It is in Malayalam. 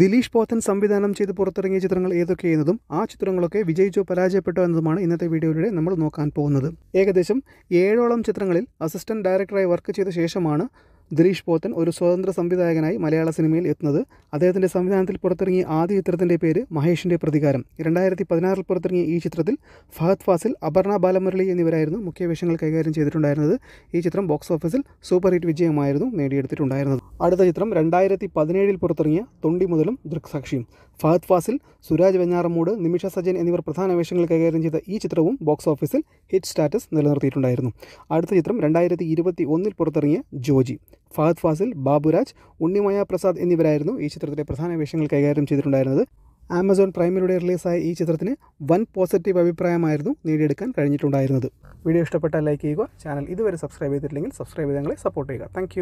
ദിലീഷ് പോത്തൻ സംവിധാനം ചെയ്ത് പുറത്തിറങ്ങിയ ചിത്രങ്ങൾ ഏതൊക്കെ എന്നതും ആ ചിത്രങ്ങളൊക്കെ വിജയിച്ചോ പരാജയപ്പെട്ടോ എന്നതുമാണ് ഇന്നത്തെ വീഡിയോയിലൂടെ നമ്മൾ നോക്കാൻ പോകുന്നത് ഏകദേശം ഏഴോളം ചിത്രങ്ങളിൽ അസിസ്റ്റന്റ് ഡയറക്ടറായി വർക്ക് ചെയ്ത ശേഷമാണ് ദിലീഷ് പോത്തൻ ഒരു സ്വതന്ത്ര സംവിധായകനായി മലയാള സിനിമയിൽ എത്തുന്നത് അദ്ദേഹത്തിൻ്റെ സംവിധാനത്തിൽ പുറത്തിറങ്ങിയ ആദ്യ ചിത്രത്തിൻ്റെ പേര് മഹേഷിൻ്റെ പ്രതികാരം രണ്ടായിരത്തി പതിനാറിൽ പുറത്തിറങ്ങിയ ഈ ചിത്രത്തിൽ ഫഹദ് ഫാസിൽ അപർണ ബാലമുരളി എന്നിവരായിരുന്നു മുഖ്യ വേഷങ്ങൾ കൈകാര്യം ചെയ്തിട്ടുണ്ടായിരുന്നത് ഈ ചിത്രം ബോക്സ് ഓഫീസിൽ സൂപ്പർ ഹിറ്റ് വിജയമായിരുന്നു നേടിയെടുത്തിട്ടുണ്ടായിരുന്നത് അടുത്ത ചിത്രം രണ്ടായിരത്തി പതിനേഴിൽ പുറത്തിറങ്ങിയ തൊണ്ടി മുതലും ദൃക്സാക്ഷിയും ഫഹദ് ഫാസിൽ സുരാജ് വെഞ്ഞാറമൂട് നിമിഷ സജൻ എന്നിവർ പ്രധാന വേഷങ്ങൾ കൈകാര്യം ചെയ്ത ഈ ചിത്രവും ബോക്സ് ഓഫീസിൽ ഹിറ്റ് സ്റ്റാറ്റസ് നിലനിർത്തിയിട്ടുണ്ടായിരുന്നു അടുത്ത ചിത്രം രണ്ടായിരത്തി ഇരുപത്തി ഒന്നിൽ പുറത്തിറങ്ങിയ ജോജി ഫഹദ് ഫാസിൽ ബാബുരാജ് ഉണ്ണിമയ പ്രസാദ് എന്നിവരായിരുന്നു ഈ ചിത്രത്തിലെ പ്രധാന വേഷങ്ങൾ കൈകാര്യം ചെയ്തിട്ടുണ്ടായിരുന്നത് ആമസോൺ പ്രൈമിലൂടെ റിലീസായ ഈ ചിത്രത്തിന് വൻ പോസിറ്റീവ് അഭിപ്രായമായിരുന്നു നേടിയെടുക്കാൻ കഴിഞ്ഞിട്ടുണ്ടായിരുന്നത് വീഡിയോ ഇഷ്ടപ്പെട്ടാൽ ലൈക്ക് ചെയ്യുക ചാനൽ ഇതുവരെ സബ്സ്ക്രൈബ് ചെയ്തിട്ടില്ലെങ്കിൽ സബ്സ്ക്രൈബ് ചെയ്ത് ഞങ്ങളെ സപ്പോർട്ട് ചെയ്യുക താങ്ക്